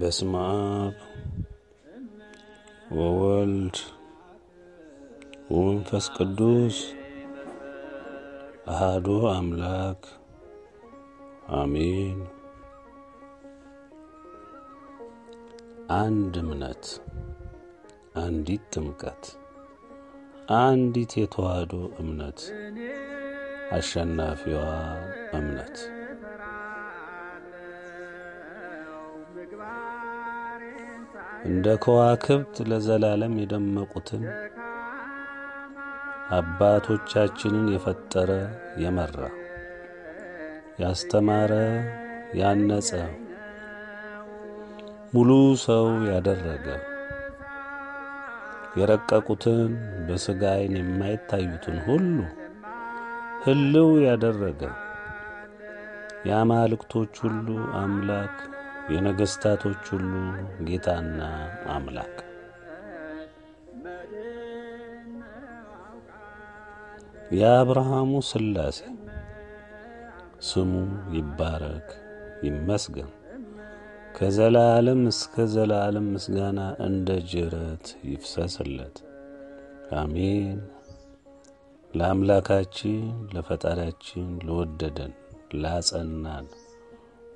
በስመ አብ ወወልድ ወመንፈስ ቅዱስ አህዶ አምላክ አሜን። አንድ እምነት፣ አንዲት ጥምቀት፣ አንዲት የተዋህዶ እምነት፣ አሸናፊዋ እምነት እንደ ከዋክብት ለዘላለም የደመቁትን አባቶቻችንን የፈጠረ የመራ ያስተማረ ያነጸ ሙሉ ሰው ያደረገ የረቀቁትን በሥጋ ዓይን የማይታዩትን ሁሉ ህልው ያደረገ የአማልክቶች ሁሉ አምላክ የነገሥታቶች ሁሉ ጌታና አምላክ የአብርሃሙ ሥላሴ ስሙ ይባረክ ይመስገን፣ ከዘላለም እስከ ዘላለም ምስጋና እንደ ጅረት ይፍሰስለት። አሜን። ለአምላካችን ለፈጣሪያችን ለወደደን ላጸናን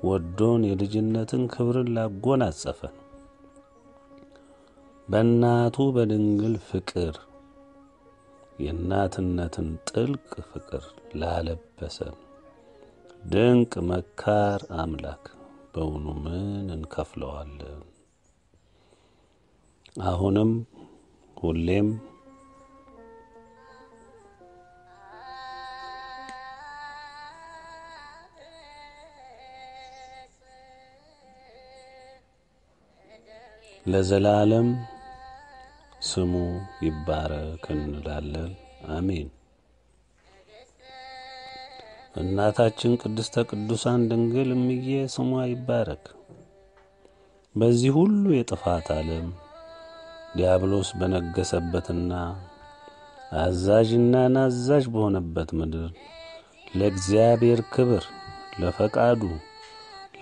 ወዶን የልጅነትን ክብርን ላጎናጸፈን በእናቱ በድንግል ፍቅር የእናትነትን ጥልቅ ፍቅር ላለበሰን ድንቅ መካር አምላክ በውኑ ምን እንከፍለዋለን? አሁንም ሁሌም ለዘላለም ስሙ ይባረክ እንላለን። አሜን። እናታችን ቅድስተ ቅዱሳን ድንግል እምዬ ስሟ ይባረክ። በዚህ ሁሉ የጥፋት ዓለም ዲያብሎስ በነገሰበትና አዛዥና ናዛዥ በሆነበት ምድር ለእግዚአብሔር ክብር ለፈቃዱ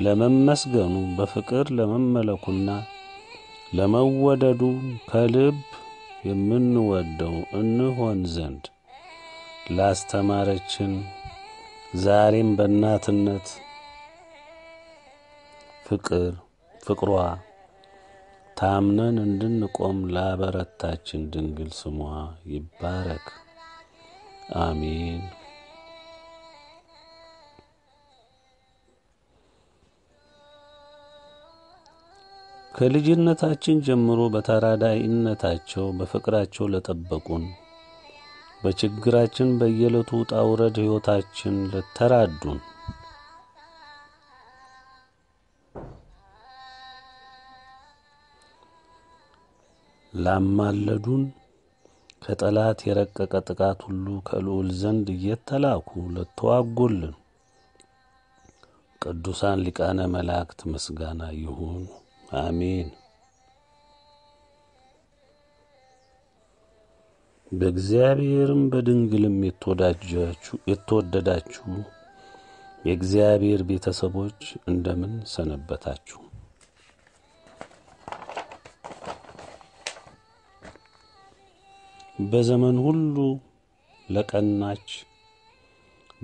ለመመስገኑ በፍቅር ለመመለኩና ለመወደዱ ከልብ የምንወደው እንሆን ዘንድ ላስተማረችን ዛሬም በእናትነት ፍቅር ፍቅሯ ታምነን እንድንቆም ላበረታችን ድንግል ስሟ ይባረክ፣ አሜን። ከልጅነታችን ጀምሮ በተራዳይነታቸው በፍቅራቸው ለጠበቁን በችግራችን በየለቱ ጣውረድ ሕይወታችን ለተራዱን ላማለዱን ከጠላት የረቀቀ ጥቃት ሁሉ ከልዑል ዘንድ እየተላኩ ለተዋጎልን ቅዱሳን ሊቃነ መላእክት ምስጋና ይሁን። አሜን። በእግዚአብሔርም በድንግልም የተወደዳችሁ የእግዚአብሔር ቤተሰቦች እንደምን ሰነበታችሁ? በዘመን ሁሉ ለቀናች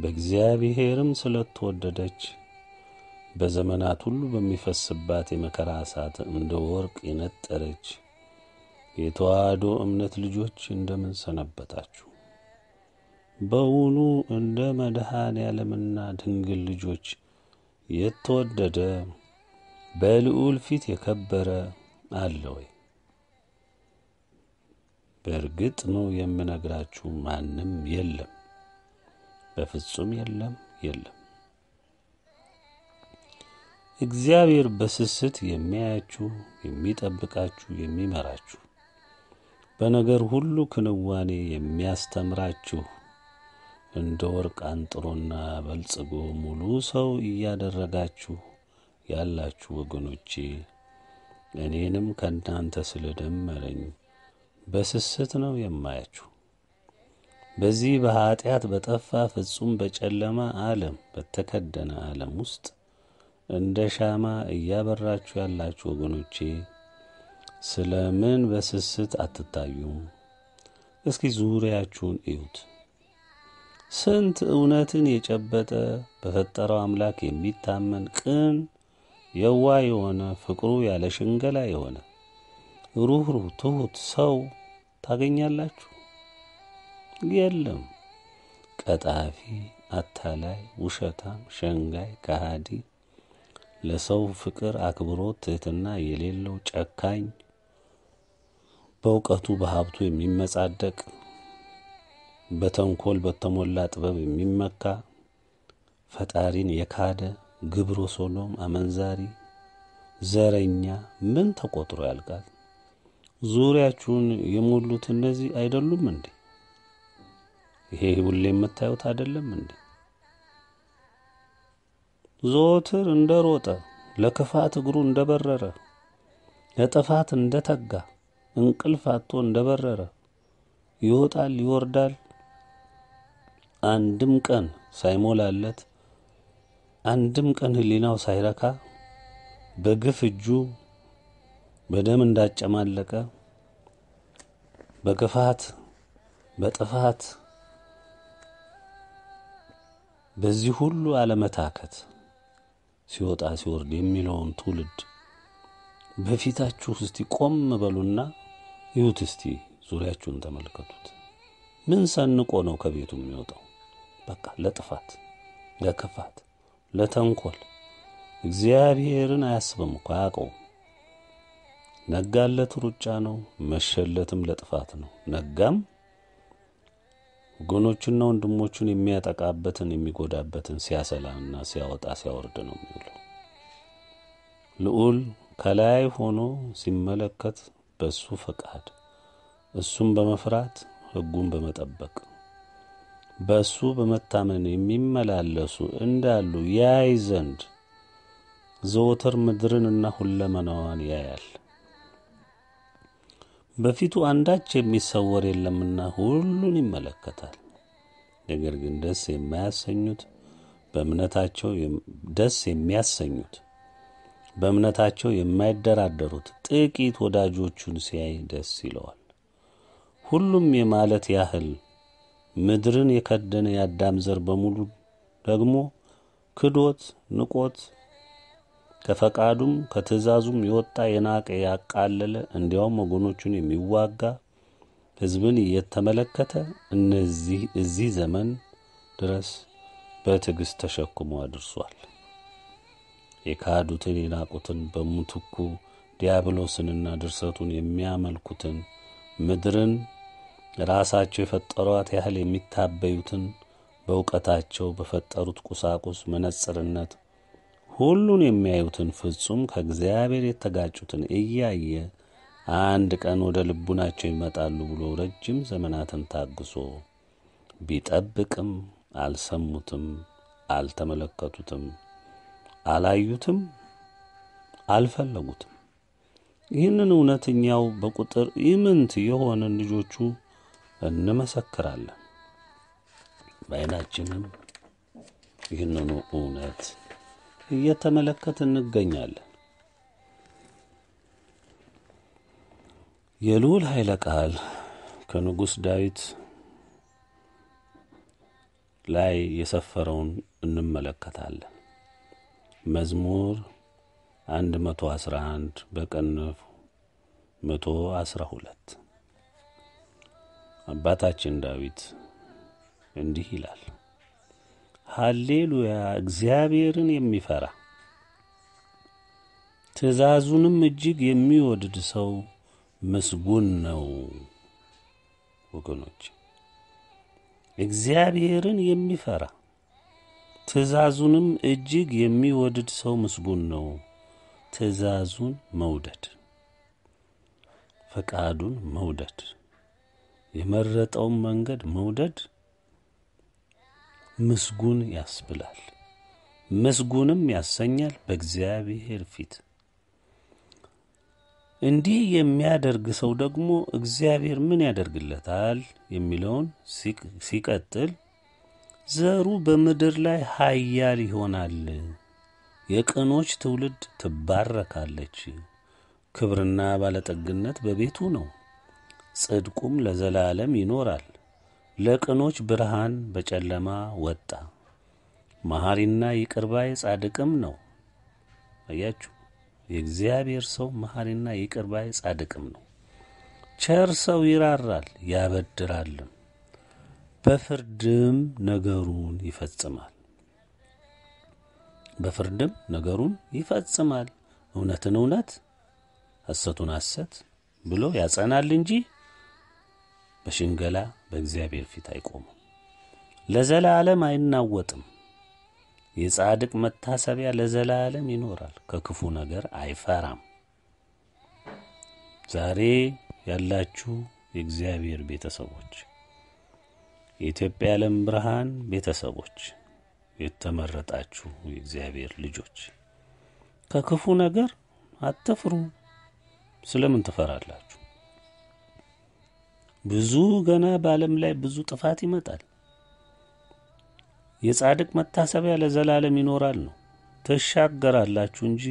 በእግዚአብሔርም ስለተወደደች በዘመናት ሁሉ በሚፈስባት የመከራ እሳት እንደ ወርቅ የነጠረች የተዋህዶ እምነት ልጆች እንደምን ሰነበታችሁ? በውኑ እንደ መድኃኔ ዓለምና ድንግል ልጆች የተወደደ በልዑል ፊት የከበረ አለ ወይ? በእርግጥ ነው የምነግራችሁ፣ ማንም የለም፣ በፍጹም የለም፣ የለም። እግዚአብሔር በስስት የሚያያችሁ የሚጠብቃችሁ የሚመራችሁ በነገር ሁሉ ክንዋኔ የሚያስተምራችሁ እንደ ወርቅ አንጥሮና በልጽጎ ሙሉ ሰው እያደረጋችሁ ያላችሁ ወገኖቼ እኔንም ከእናንተ ስለደመረኝ በስስት ነው የማያችሁ። በዚህ በኀጢአት በጠፋ ፍጹም በጨለማ ዓለም በተከደነ ዓለም ውስጥ እንደ ሻማ እያበራችሁ ያላችሁ ወገኖቼ ስለ ምን በስስት አትታዩም? እስኪ ዙሪያችሁን እዩት። ስንት እውነትን የጨበጠ በፈጠረው አምላክ የሚታመን ቅን የዋ የሆነ ፍቅሩ ያለ ሽንገላ የሆነ ሩኅሩህ ትሑት ሰው ታገኛላችሁ? የለም። ቀጣፊ፣ አታላይ፣ ውሸታም፣ ሸንጋይ፣ ከሃዲ ለሰው ፍቅር፣ አክብሮት፣ ትህትና የሌለው ጨካኝ፣ በእውቀቱ በሀብቱ የሚመጻደቅ፣ በተንኮል በተሞላ ጥበብ የሚመካ፣ ፈጣሪን የካደ፣ ግብሮ ሶሎም አመንዛሪ፣ ዘረኛ ምን ተቆጥሮ ያልቃል? ዙሪያችሁን የሞሉት እነዚህ አይደሉም እንዴ? ይሄ ሁሌ የምታዩት አይደለም እንዴ? ዘወትር እንደ ሮጠ ለክፋት እግሩ እንደ በረረ ለጥፋት እንደ ተጋ እንቅልፍ አቶ እንደ በረረ ይወጣል ይወርዳል አንድም ቀን ሳይሞላለት አንድም ቀን ህሊናው ሳይረካ በግፍ እጁ በደም እንዳጨማለቀ በክፋት በጥፋት በዚህ ሁሉ አለመታከት ሲወጣ ሲወርድ የሚለውን ትውልድ በፊታችሁ እስቲ ቆም በሉና ይሁት እስቲ ዙሪያችሁን ተመልከቱት። ምን ሰንቆ ነው ከቤቱ የሚወጣው? በቃ ለጥፋት፣ ለክፋት፣ ለተንኮል እግዚአብሔርን አያስብም እኮ አያውቀውም። ነጋለት ሩጫ ነው፣ መሸለትም ለጥፋት ነው። ነጋም ወገኖቹና ወንድሞቹን የሚያጠቃበትን የሚጎዳበትን ሲያሰላና ሲያወጣ ሲያወርድ ነው የሚውለው። ልዑል ከላይ ሆኖ ሲመለከት በእሱ ፈቃድ እሱን በመፍራት ሕጉን በመጠበቅ በእሱ በመታመን የሚመላለሱ እንዳሉ ያይ ዘንድ ዘወትር ምድርንና ሁለመናዋን ያያል። በፊቱ አንዳች የሚሰወር የለምና ሁሉን ይመለከታል። ነገር ግን ደስ የማያሰኙት በእምነታቸው ደስ የሚያሰኙት በእምነታቸው የማይደራደሩት ጥቂት ወዳጆቹን ሲያይ ደስ ይለዋል። ሁሉም የማለት ያህል ምድርን የከደነ የአዳም ዘር በሙሉ ደግሞ ክዶት ንቆት ከፈቃዱም ከትእዛዙም የወጣ የናቀ ያቃለለ እንዲያውም ወገኖቹን የሚዋጋ ሕዝብን እየተመለከተ እነዚህ እዚህ ዘመን ድረስ በትዕግሥት ተሸክሞ አድርሷል። የካዱትን የናቁትን በምትኩ ዲያብሎስንና ድርሰቱን የሚያመልኩትን ምድርን ራሳቸው የፈጠሯት ያህል የሚታበዩትን በእውቀታቸው በፈጠሩት ቁሳቁስ መነጽርነት ሁሉን የሚያዩትን ፍጹም ከእግዚአብሔር የተጋጩትን እያየ አንድ ቀን ወደ ልቡናቸው ይመጣሉ ብሎ ረጅም ዘመናትን ታግሶ ቢጠብቅም አልሰሙትም፣ አልተመለከቱትም፣ አላዩትም፣ አልፈለጉትም። ይህንን እውነትኛው በቁጥር ኢምንት የሆነን ልጆቹ እንመሰክራለን። በዓይናችንም ይህንኑ እውነት እየተመለከት እንገኛለን። የልዑል ኃይለ ቃል ከንጉሥ ዳዊት ላይ የሰፈረውን እንመለከታለን። መዝሙር 111 በቅንፍ 112 አባታችን ዳዊት እንዲህ ይላል ሃሌሉያ እግዚአብሔርን የሚፈራ ትእዛዙንም እጅግ የሚወድድ ሰው ምስጉን ነው። ወገኖች እግዚአብሔርን የሚፈራ ትእዛዙንም እጅግ የሚወድድ ሰው ምስጉን ነው። ትእዛዙን መውደድ፣ ፈቃዱን መውደድ፣ የመረጠውን መንገድ መውደድ ምስጉን ያስብላል፣ ምስጉንም ያሰኛል በእግዚአብሔር ፊት። እንዲህ የሚያደርግ ሰው ደግሞ እግዚአብሔር ምን ያደርግለታል የሚለውን ሲቀጥል ዘሩ በምድር ላይ ኃያል ይሆናል፣ የቅኖች ትውልድ ትባረካለች። ክብርና ባለጠግነት በቤቱ ነው፣ ጽድቁም ለዘላለም ይኖራል። ለቅኖች ብርሃን በጨለማ ወጣ። መሐሪና ይቅርባይ ጻድቅም ነው። አያችሁ፣ የእግዚአብሔር ሰው መሐሪና ይቅርባይ ጻድቅም ነው። ቸር ሰው ይራራል ያበድራልም፣ በፍርድም ነገሩን ይፈጽማል። በፍርድም ነገሩን ይፈጽማል። እውነትን እውነት ሐሰቱን ሐሰት ብሎ ያጸናል እንጂ በሽንገላ በእግዚአብሔር ፊት አይቆምም፣ ለዘላለም አይናወጥም። የጻድቅ መታሰቢያ ለዘላለም ይኖራል፣ ከክፉ ነገር አይፈራም። ዛሬ ያላችሁ የእግዚአብሔር ቤተሰቦች፣ የኢትዮጵያ ዓለም ብርሃን ቤተሰቦች፣ የተመረጣችሁ የእግዚአብሔር ልጆች ከክፉ ነገር አትፍሩ። ስለምን ትፈራላችሁ? ብዙ ገና በዓለም ላይ ብዙ ጥፋት ይመጣል። የጻድቅ መታሰቢያ ለዘላለም ይኖራል ነው። ትሻገራላችሁ እንጂ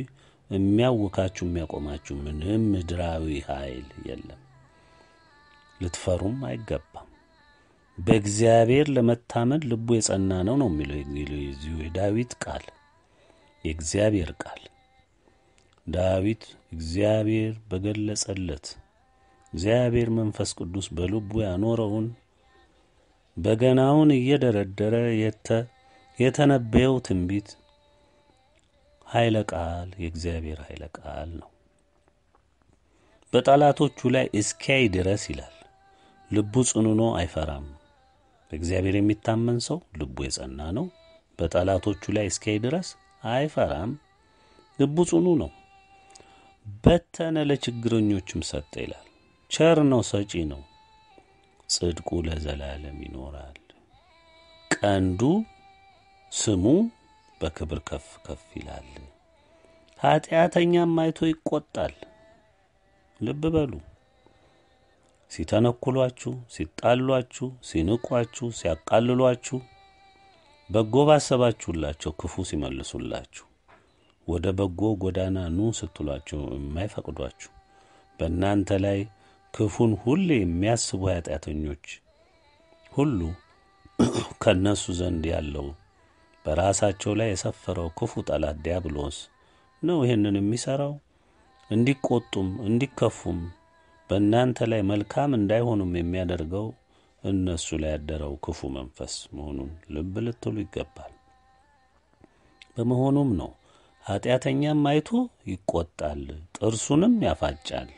የሚያውካችሁ የሚያቆማችሁ ምንም ምድራዊ ኃይል የለም። ልትፈሩም አይገባም። በእግዚአብሔር ለመታመን ልቡ የጸና ነው ነው የሚለው የዚሁ የዳዊት ቃል የእግዚአብሔር ቃል ዳዊት እግዚአብሔር በገለጸለት እግዚአብሔር መንፈስ ቅዱስ በልቡ ያኖረውን በገናውን እየደረደረ የተነበየው ትንቢት ኃይለ ቃል የእግዚአብሔር ኃይለ ቃል ነው። በጠላቶቹ ላይ እስኪያይ ድረስ ይላል። ልቡ ጽኑኖ አይፈራም። በእግዚአብሔር የሚታመን ሰው ልቡ የጸና ነው። በጠላቶቹ ላይ እስኪያይ ድረስ አይፈራም። ልቡ ጽኑ ነው። በተነ ለችግረኞችም ሰጠ ይላል። ቸር ነው፣ ሰጪ ነው። ጽድቁ ለዘላለም ይኖራል። ቀንዱ ስሙ በክብር ከፍ ከፍ ይላል። ኃጢአተኛም አይቶ ይቆጣል። ልብ በሉ። ሲተነኩሏችሁ፣ ሲጣሏችሁ፣ ሲንቋችሁ፣ ሲያቃልሏችሁ፣ በጎ ባሰባችሁላቸው ክፉ ሲመልሱላችሁ፣ ወደ በጎ ጎዳና ኑ ስትሏቸው የማይፈቅዷችሁ በእናንተ ላይ ክፉን ሁሌ የሚያስቡ ኃጢአተኞች ሁሉ ከእነሱ ዘንድ ያለው በራሳቸው ላይ የሰፈረው ክፉ ጠላት ዲያብሎስ ነው ይህንን የሚሠራው እንዲቆጡም እንዲከፉም በእናንተ ላይ መልካም እንዳይሆኑም የሚያደርገው እነሱ ላይ ያደረው ክፉ መንፈስ መሆኑን ልብ ልትሉ ይገባል። በመሆኑም ነው ኃጢአተኛም አይቶ ይቆጣል፣ ጥርሱንም ያፋጫል።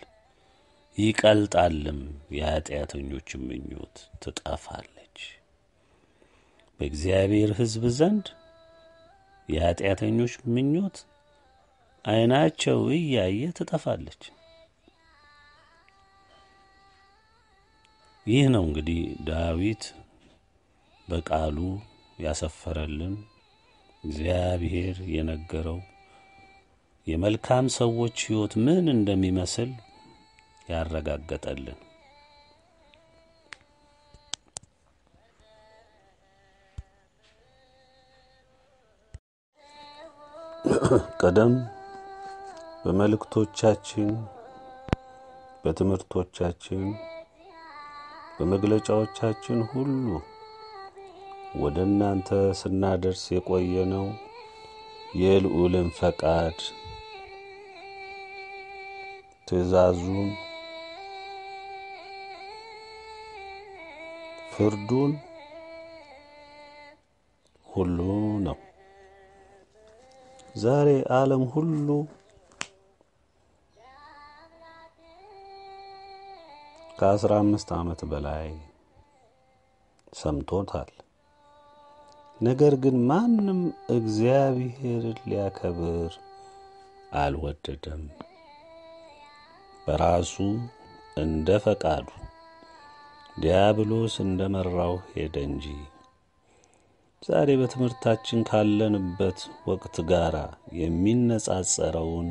ይቀልጣልም፣ የኃጢአተኞች ምኞት ትጠፋለች። በእግዚአብሔር ሕዝብ ዘንድ የኃጢአተኞች ምኞት ዓይናቸው እያየ ትጠፋለች። ይህ ነው እንግዲህ ዳዊት በቃሉ ያሰፈረልን እግዚአብሔር የነገረው የመልካም ሰዎች ሕይወት ምን እንደሚመስል ያረጋገጠልን ቀደም በመልእክቶቻችን፣ በትምህርቶቻችን፣ በመግለጫዎቻችን ሁሉ ወደ እናንተ ስናደርስ የቆየነው የልዑልን ፈቃድ ትእዛዙን ፍርዱን ሁሉ ነው። ዛሬ ዓለም ሁሉ ከአስራ አምስት ዓመት በላይ ሰምቶታል። ነገር ግን ማንም እግዚአብሔር ሊያከብር አልወደደም በራሱ እንደ ፈቃዱ ዲያብሎስ እንደ መራው ሄደ እንጂ። ዛሬ በትምህርታችን ካለንበት ወቅት ጋር የሚነጻጸረውን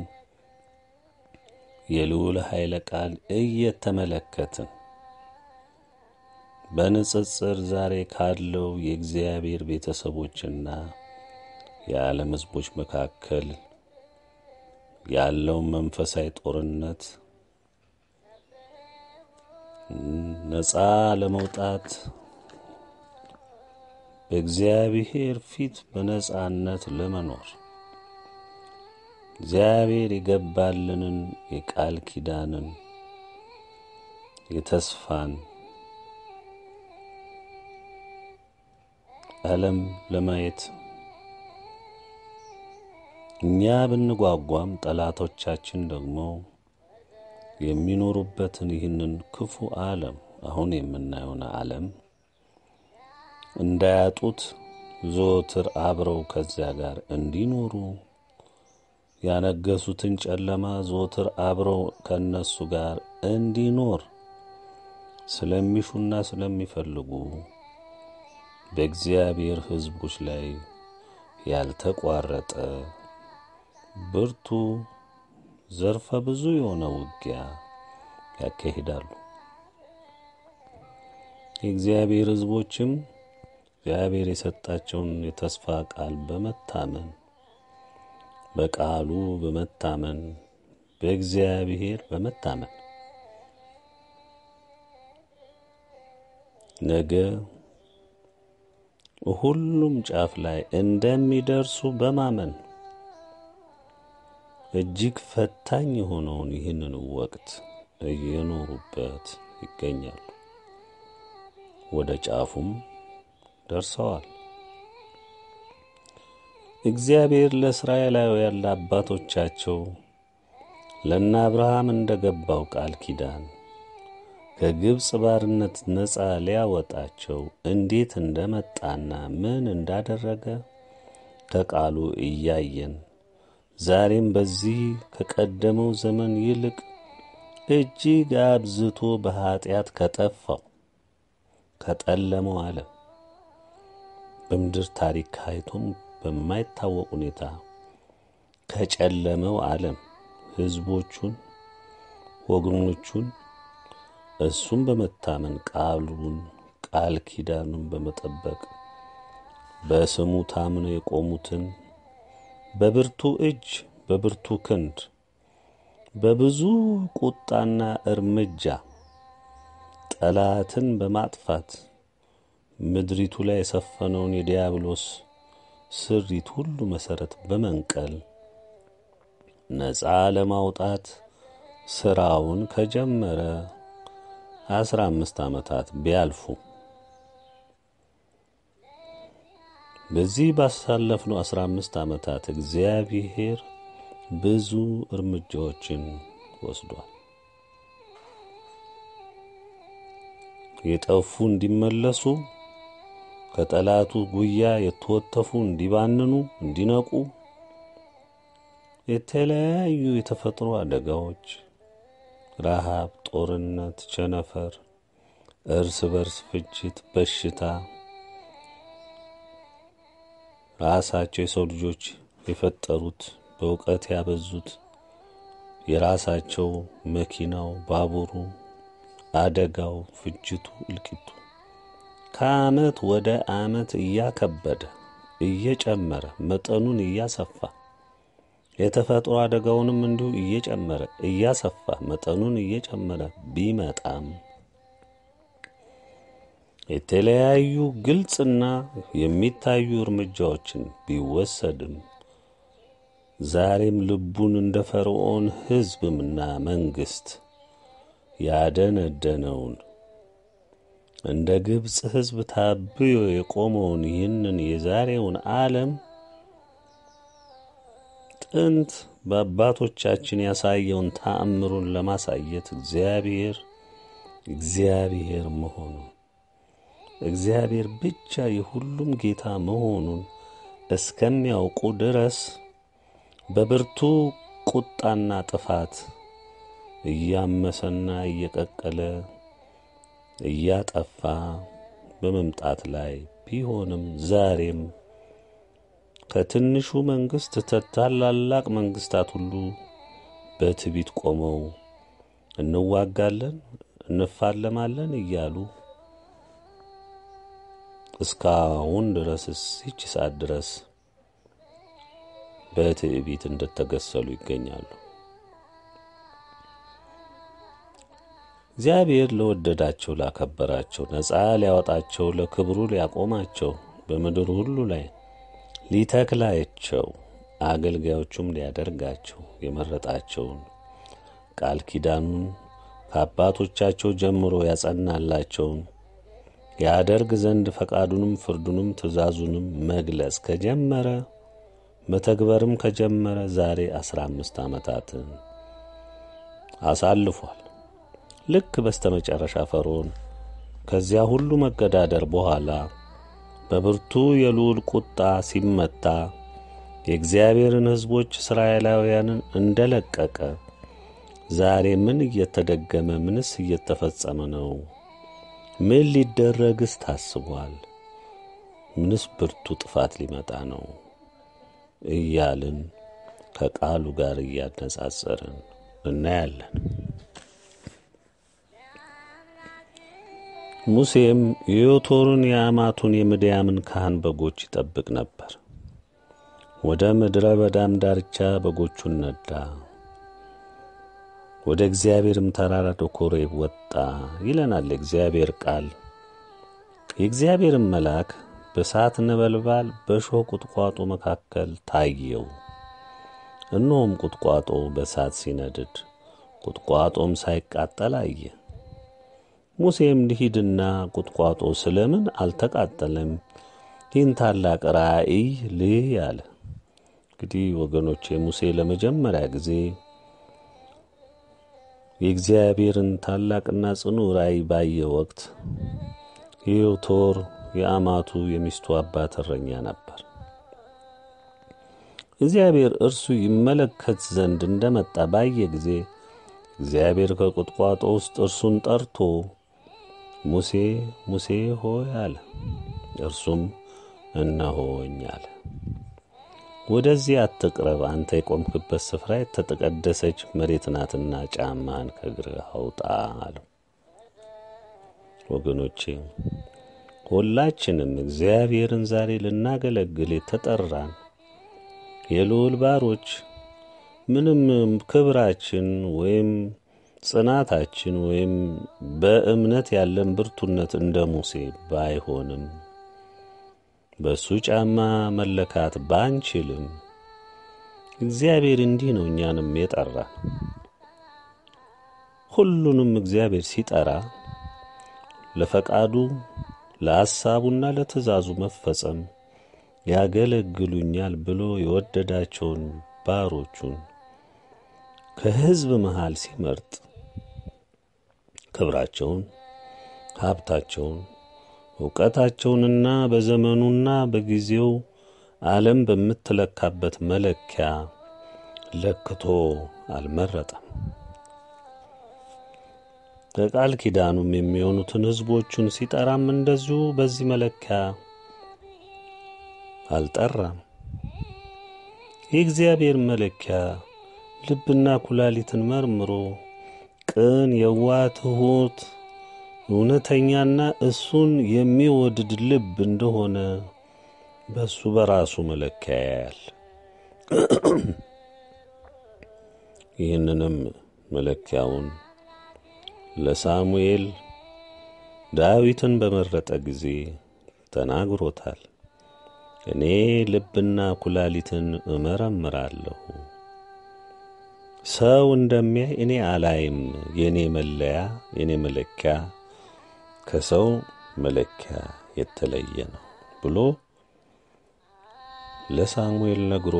የልዑል ኃይለ ቃል እየተመለከትን በንጽጽር ዛሬ ካለው የእግዚአብሔር ቤተሰቦችና የዓለም ሕዝቦች መካከል ያለውን መንፈሳዊ ጦርነት ነፃ ለመውጣት በእግዚአብሔር ፊት በነፃነት ለመኖር እግዚአብሔር የገባልንን የቃል ኪዳንን የተስፋን ዓለም ለማየት እኛ ብንጓጓም ጠላቶቻችን ደግሞ የሚኖሩበትን ይህንን ክፉ ዓለም አሁን የምናየውን ዓለም እንዳያጡት ዘወትር አብረው ከዚያ ጋር እንዲኖሩ ያነገሱትን ጨለማ ዘወትር አብረው ከነሱ ጋር እንዲኖር ስለሚሹና ስለሚፈልጉ በእግዚአብሔር ሕዝቦች ላይ ያልተቋረጠ ብርቱ ዘርፈ ብዙ የሆነ ውጊያ ያካሂዳሉ። የእግዚአብሔር ሕዝቦችም እግዚአብሔር የሰጣቸውን የተስፋ ቃል በመታመን በቃሉ በመታመን በእግዚአብሔር በመታመን ነገ ሁሉም ጫፍ ላይ እንደሚደርሱ በማመን እጅግ ፈታኝ የሆነውን ይህንን ወቅት እየኖሩበት ይገኛሉ። ወደ ጫፉም ደርሰዋል። እግዚአብሔር ለእስራኤላውያን ለአባቶቻቸው ለእነ አብርሃም እንደ ገባው ቃል ኪዳን ከግብፅ ባርነት ነፃ ሊያወጣቸው እንዴት እንደመጣና ምን እንዳደረገ ከቃሉ እያየን ዛሬም በዚህ ከቀደመው ዘመን ይልቅ እጅግ አብዝቶ በኀጢአት ከጠፋው ከጠለመው ዓለም በምድር ታሪክ ካይቶም በማይታወቅ ሁኔታ ከጨለመው ዓለም ሕዝቦቹን ወገኖቹን እሱን በመታመን ቃሉን ቃል ኪዳኑን በመጠበቅ በስሙ ታምነው የቆሙትን በብርቱ እጅ በብርቱ ክንድ በብዙ ቁጣና እርምጃ ጠላትን በማጥፋት ምድሪቱ ላይ የሰፈነውን የዲያብሎስ ስሪት ሁሉ መሠረት በመንቀል ነፃ ለማውጣት ሥራውን ከጀመረ አስራ አምስት ዓመታት ቢያልፉ በዚህ ባሳለፍነው አስራ አምስት ዓመታት እግዚአብሔር ብዙ እርምጃዎችን ወስዷል። የጠፉ እንዲመለሱ፣ ከጠላቱ ጉያ የተወተፉ እንዲባንኑ፣ እንዲነቁ፣ የተለያዩ የተፈጥሮ አደጋዎች፣ ረሃብ፣ ጦርነት፣ ቸነፈር፣ እርስ በርስ ፍጅት፣ በሽታ ራሳቸው የሰው ልጆች የፈጠሩት በእውቀት ያበዙት የራሳቸው መኪናው፣ ባቡሩ፣ አደጋው፣ ፍጅቱ፣ እልቂቱ ከአመት ወደ አመት እያከበደ እየጨመረ መጠኑን እያሰፋ የተፈጥሮ አደጋውንም እንዲሁ እየጨመረ እያሰፋ መጠኑን እየጨመረ ቢመጣም የተለያዩ ግልጽና የሚታዩ እርምጃዎችን ቢወሰድም ዛሬም ልቡን እንደ ፈርዖን ሕዝብምና መንግሥት ያደነደነውን እንደ ግብፅ ሕዝብ ታብዮ የቆመውን ይህንን የዛሬውን ዓለም ጥንት በአባቶቻችን ያሳየውን ተአምሩን ለማሳየት እግዚአብሔር እግዚአብሔር መሆኑን እግዚአብሔር ብቻ የሁሉም ጌታ መሆኑን እስከሚያውቁ ድረስ በብርቱ ቁጣና ጥፋት እያመሰና እየቀቀለ እያጠፋ በመምጣት ላይ ቢሆንም ዛሬም ከትንሹ መንግሥት ታላላቅ መንግሥታት ሁሉ በትቢት ቆመው እንዋጋለን፣ እንፋለማለን እያሉ እስካሁን ድረስ እስች ሰዓት ድረስ በትዕቢት እንደተገሰሉ ይገኛሉ። እግዚአብሔር ለወደዳቸው፣ ላከበራቸው፣ ነፃ ሊያወጣቸው፣ ለክብሩ ሊያቆማቸው በምድር ሁሉ ላይ ሊተክላቸው አገልጋዮቹም ሊያደርጋቸው የመረጣቸውን ቃል ኪዳኑን ከአባቶቻቸው ጀምሮ ያጸናላቸውን ያደርግ ዘንድ ፈቃዱንም ፍርዱንም ትእዛዙንም መግለጽ ከጀመረ መተግበርም ከጀመረ ዛሬ አስራ አምስት ዓመታትን አሳልፏል። ልክ በስተመጨረሻ ፈርዖን ከዚያ ሁሉ መገዳደር በኋላ በብርቱ የልዑል ቁጣ ሲመታ የእግዚአብሔርን ሕዝቦች እስራኤላውያንን እንደለቀቀ ዛሬ ምን እየተደገመ ምንስ እየተፈጸመ ነው? ምን ሊደረግስ ታስቧል? ምንስ ብርቱ ጥፋት ሊመጣ ነው? እያልን ከቃሉ ጋር እያነጻጸርን እናያለን። ሙሴም የዮቶርን የአማቱን የምድያምን ካህን በጎች ይጠብቅ ነበር። ወደ ምድረ በዳም ዳርቻ በጎቹን ነዳ። ወደ እግዚአብሔርም ተራራ ኮሬብ ወጣ ይለናል እግዚአብሔር ቃል። የእግዚአብሔርም መልአክ በእሳት ነበልባል በእሾህ ቁጥቋጦ መካከል ታየው። እነሆም ቁጥቋጦ በእሳት ሲነድድ ቁጥቋጦም ሳይቃጠል አየ። ሙሴም ልሂድና ቁጥቋጦ ስለምን አልተቃጠለም? ይህን ታላቅ ራእይ ልይ አለ። እንግዲህ ወገኖቼ ሙሴ ለመጀመሪያ ጊዜ የእግዚአብሔርን ታላቅና ጽኑ ራእይ ባየ ወቅት ዮቶር የአማቱ የሚስቱ አባት እረኛ ነበር። እግዚአብሔር እርሱ ይመለከት ዘንድ እንደመጣ ባየ ጊዜ እግዚአብሔር ከቁጥቋጦ ውስጥ እርሱን ጠርቶ ሙሴ ሙሴ ሆይ አለ። እርሱም እነሆኝ አለ። ወደዚህ አትቅረብ፣ አንተ የቆምክበት ስፍራ የተቀደሰች መሬት ናትና ጫማህን ከእግርህ አውጣ አለው። ወገኖቼ ሁላችንም እግዚአብሔርን ዛሬ ልናገለግል የተጠራን የልዑል ባሮች፣ ምንም ክብራችን ወይም ጽናታችን ወይም በእምነት ያለን ብርቱነት እንደ ሙሴ ባይሆንም በእሱ ጫማ መለካት ባንችልም እግዚአብሔር እንዲህ ነው እኛንም የጠራ። ሁሉንም እግዚአብሔር ሲጠራ ለፈቃዱ ለሐሳቡና ለትእዛዙ መፈጸም ያገለግሉኛል ብሎ የወደዳቸውን ባሮቹን ከሕዝብ መሃል ሲመርጥ ክብራቸውን፣ ሀብታቸውን እውቀታቸውንና በዘመኑና በጊዜው ዓለም በምትለካበት መለኪያ ለክቶ አልመረጠም። በቃል ኪዳኑም የሚሆኑትን ሕዝቦቹን ሲጠራም እንደዚሁ በዚህ መለኪያ አልጠራም። የእግዚአብሔር መለኪያ ልብና ኩላሊትን መርምሮ ቅን፣ የዋህ፣ ትሑት እውነተኛና እሱን የሚወድድ ልብ እንደሆነ በሱ በራሱ መለኪያ ያያል። ይህንንም መለኪያውን ለሳሙኤል ዳዊትን በመረጠ ጊዜ ተናግሮታል። እኔ ልብና ኩላሊትን እመረምራለሁ፣ ሰው እንደሚያይ እኔ አላይም። የእኔ መለያ የእኔ መለኪያ ከሰው መለኪያ የተለየ ነው ብሎ ለሳሙኤል ነግሮ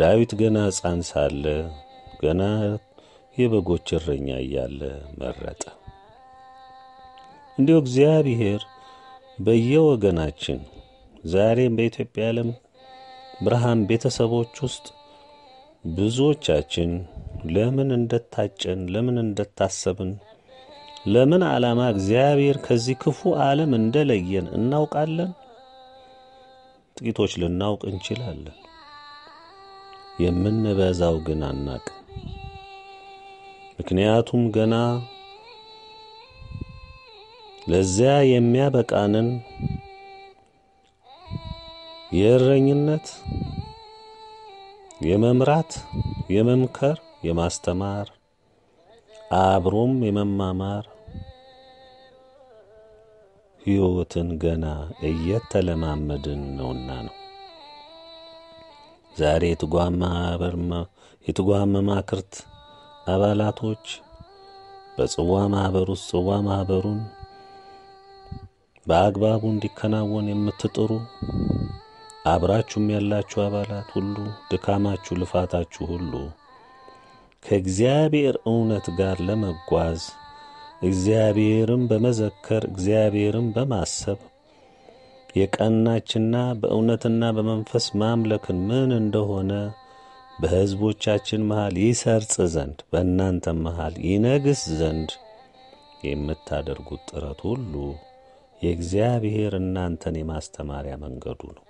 ዳዊት ገና ሕፃን ሳለ ገና የበጎች እረኛ እያለ መረጠ። እንዲሁ እግዚአብሔር በየወገናችን ዛሬም በኢትዮጵያ ዓለም ብርሃን ቤተሰቦች ውስጥ ብዙዎቻችን ለምን እንደታጨን፣ ለምን እንደታሰብን ለምን ዓላማ እግዚአብሔር ከዚህ ክፉ ዓለም እንደለየን እናውቃለን? ጥቂቶች ልናውቅ እንችላለን። የምንበዛው ግን አናቅ። ምክንያቱም ገና ለዚያ የሚያበቃንን የእረኝነት፣ የመምራት፣ የመምከር፣ የማስተማር አብሮም የመማማር ሕይወትን ገና እየተለማመድን ነውና ነው። ዛሬ የትጓ መማክርት አባላቶች በጽዋ ማኅበር ውስጥ ጽዋ ማኅበሩን በአግባቡ እንዲከናወን የምትጥሩ አብራችሁም ያላችሁ አባላት ሁሉ ድካማችሁ፣ ልፋታችሁ ሁሉ ከእግዚአብሔር እውነት ጋር ለመጓዝ እግዚአብሔርን በመዘከር እግዚአብሔርን በማሰብ የቀናችና በእውነትና በመንፈስ ማምለክን ምን እንደሆነ በሕዝቦቻችን መሃል ይሰርጽ ዘንድ በእናንተ መሃል ይነግስ ዘንድ የምታደርጉት ጥረት ሁሉ የእግዚአብሔር እናንተን የማስተማሪያ መንገዱ ነው።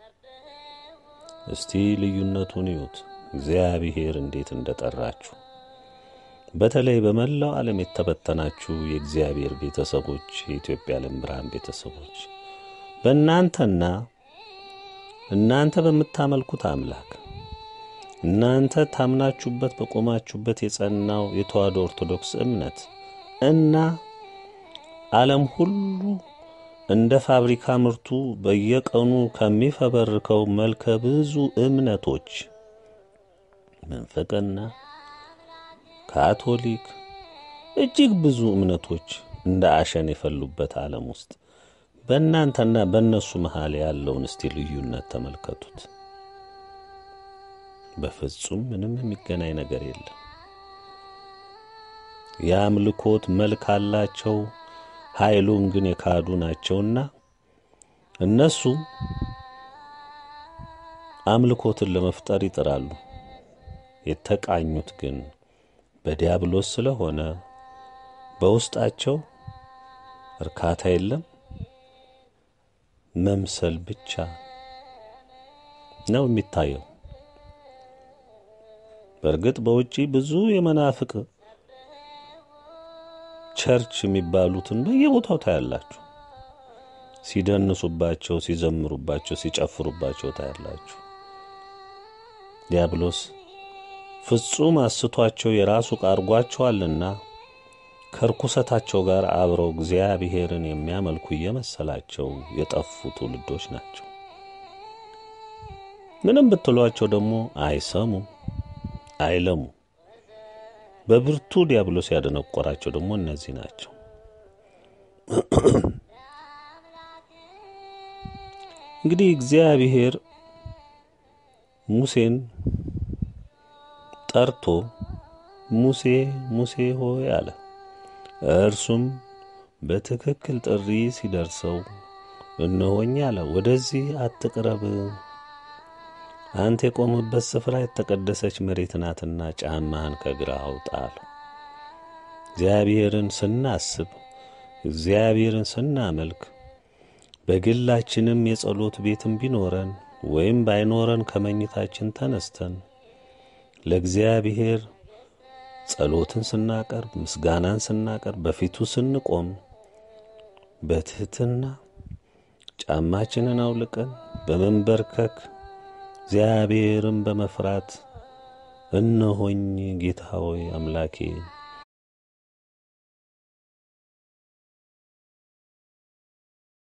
እስቲ ልዩነቱን ይዩት። እግዚአብሔር እንዴት እንደጠራችሁ። በተለይ በመላው ዓለም የተበተናችሁ የእግዚአብሔር ቤተሰቦች፣ የኢትዮጵያ ዓለም ብርሃን ቤተሰቦች በእናንተና እናንተ በምታመልኩት አምላክ እናንተ ታምናችሁበት በቆማችሁበት የጸናው የተዋህዶ ኦርቶዶክስ እምነት እና ዓለም ሁሉ እንደ ፋብሪካ ምርቱ በየቀኑ ከሚፈበርከው መልከ ብዙ እምነቶች መንፈቅና ካቶሊክ፣ እጅግ ብዙ እምነቶች እንደ አሸን የፈሉበት ዓለም ውስጥ በእናንተና በእነሱ መሃል ያለውን እስቲ ልዩነት ተመልከቱት። በፍጹም ምንም የሚገናኝ ነገር የለም። የአምልኮት መልክ አላቸው፣ ኃይሉን ግን የካዱ ናቸውና እነሱ አምልኮትን ለመፍጠር ይጥራሉ። የተቃኙት ግን በዲያብሎስ ስለሆነ በውስጣቸው እርካታ የለም፣ መምሰል ብቻ ነው የሚታየው። በእርግጥ በውጪ ብዙ የመናፍቅ ቸርች የሚባሉትን በየቦታው ታያላችሁ። ሲደንሱባቸው፣ ሲዘምሩባቸው፣ ሲጨፍሩባቸው ታያላችሁ። ዲያብሎስ ፍጹም አስቷቸው የራሱ ቃርጓቸዋልና ከርኩሰታቸው ጋር አብረው እግዚአብሔርን የሚያመልኩ እየመሰላቸው የጠፉ ትውልዶች ናቸው። ምንም ብትሏቸው ደግሞ አይሰሙ አይለሙ። በብርቱ ዲያብሎስ ያደነቆራቸው ደግሞ እነዚህ ናቸው። እንግዲህ እግዚአብሔር ሙሴን ጠርቶ ሙሴ ሙሴ ሆይ አለ። እርሱም በትክክል ጥሪ ሲደርሰው እነሆኝ አለ። ወደዚህ አትቅረብ፣ አንተ የቆምበት ስፍራ የተቀደሰች መሬት ናትና ጫማህን ከግራ አውጣ እግዚአብሔርን ስናስብ እግዚአብሔርን ስናመልክ በግላችንም የጸሎት ቤትም ቢኖረን ወይም ባይኖረን ከመኝታችን ተነስተን ለእግዚአብሔር ጸሎትን ስናቀርብ፣ ምስጋናን ስናቀርብ፣ በፊቱ ስንቆም በትህትና ጫማችንን አውልቀን በመንበርከክ እግዚአብሔርን በመፍራት እነሆኝ ጌታ ሆይ አምላኬ